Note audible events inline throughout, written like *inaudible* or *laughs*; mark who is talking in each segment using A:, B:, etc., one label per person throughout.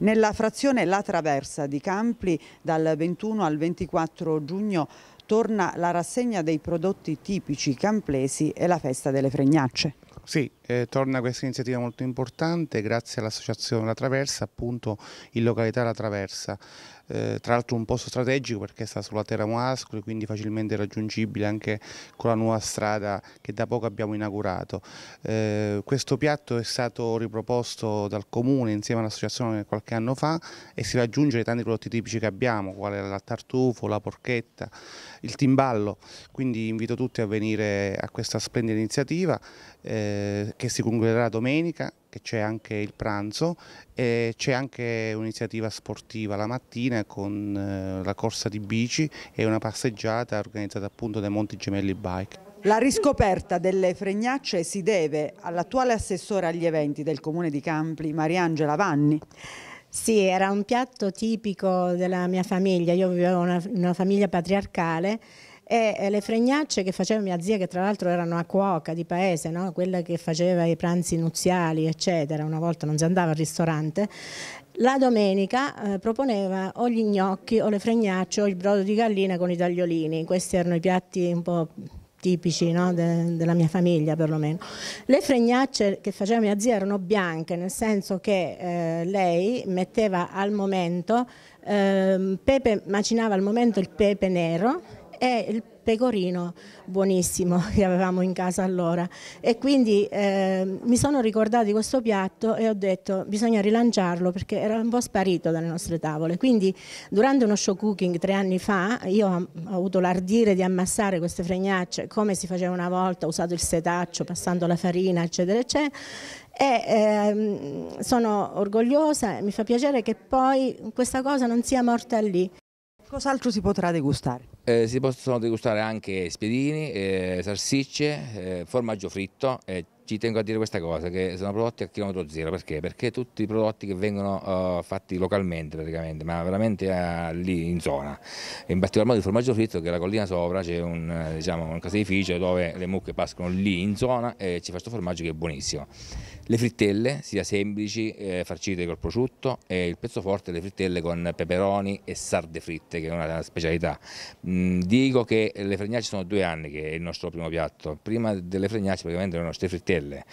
A: Nella frazione La Traversa di Campli dal 21 al 24 giugno torna la rassegna dei prodotti tipici camplesi e la festa delle
B: fregnacce. Sì, eh, torna questa iniziativa molto importante grazie all'associazione La Traversa, appunto in località La Traversa, eh, tra l'altro un posto strategico perché sta sulla terra Moascoli, quindi facilmente raggiungibile anche con la nuova strada che da poco abbiamo inaugurato. Eh, questo piatto è stato riproposto dal comune insieme all'associazione qualche anno fa e si raggiunge ad tanti prodotti tipici che abbiamo, quale la tartufo, la porchetta, il timballo, quindi invito tutti a venire a questa splendida iniziativa eh, che si concluderà domenica, che c'è anche il pranzo e c'è anche un'iniziativa sportiva la mattina con eh, la corsa di bici e una passeggiata organizzata appunto dai Monti Gemelli Bike.
A: La riscoperta delle fregnacce si deve all'attuale assessore agli eventi del comune di Campli, Mariangela Vanni.
C: Sì, era un piatto tipico della mia famiglia, io vivevo una, una famiglia patriarcale e le fregnacce che faceva mia zia, che tra l'altro era una cuoca di paese, no? quella che faceva i pranzi nuziali, eccetera, una volta non si andava al ristorante, la domenica eh, proponeva o gli gnocchi o le fregnacce o il brodo di gallina con i tagliolini, questi erano i piatti un po' tipici no? De, della mia famiglia perlomeno. Le fregnacce che faceva mia zia erano bianche, nel senso che eh, lei metteva al momento, eh, pepe, macinava al momento il pepe nero, e il pecorino buonissimo *laughs* che avevamo in casa allora e quindi eh, mi sono ricordata di questo piatto e ho detto bisogna rilanciarlo perché era un po' sparito dalle nostre tavole quindi durante uno show cooking tre anni fa io ho avuto l'ardire di ammassare queste fregnacce come si faceva una volta ho usato il setaccio passando la farina eccetera eccetera e ehm, sono orgogliosa e mi fa piacere che poi questa cosa non sia morta lì Cos'altro si potrà degustare?
D: Eh, si possono degustare anche spiedini, eh, salsicce, eh, formaggio fritto, ci tengo a dire questa cosa, che sono prodotti a chilometro zero, perché? Perché tutti i prodotti che vengono uh, fatti localmente praticamente, ma veramente uh, lì in zona, in particolar modo il formaggio fritto che è la collina sopra, c'è un, eh, diciamo, un caseificio dove le mucche pascono lì in zona e ci fa questo formaggio che è buonissimo. Le frittelle, sia semplici, eh, farcite col prosciutto e il pezzo forte le frittelle con peperoni e sarde fritte, che è una specialità. Mm, dico che le fregnacce sono due anni che è il nostro primo piatto, prima delle fregnacce praticamente erano le nostre frittelle Stelle,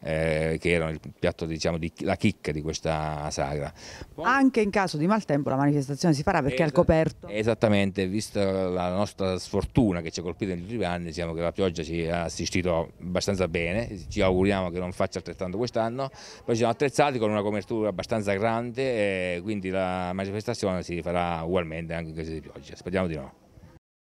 D: eh, che erano il piatto, diciamo, di, la chicca di questa sagra.
A: Poi, Anche in caso di maltempo la manifestazione si farà perché è al coperto.
D: Esattamente, vista la nostra sfortuna che ci ha colpito negli ultimi anni, diciamo che la pioggia ci ha assistito abbastanza bene, ci auguriamo che non faccia altrettanto quest'anno, poi ci siamo attrezzati con una copertura abbastanza grande, eh, quindi la manifestazione si farà ugualmente anche in caso di pioggia, speriamo di no.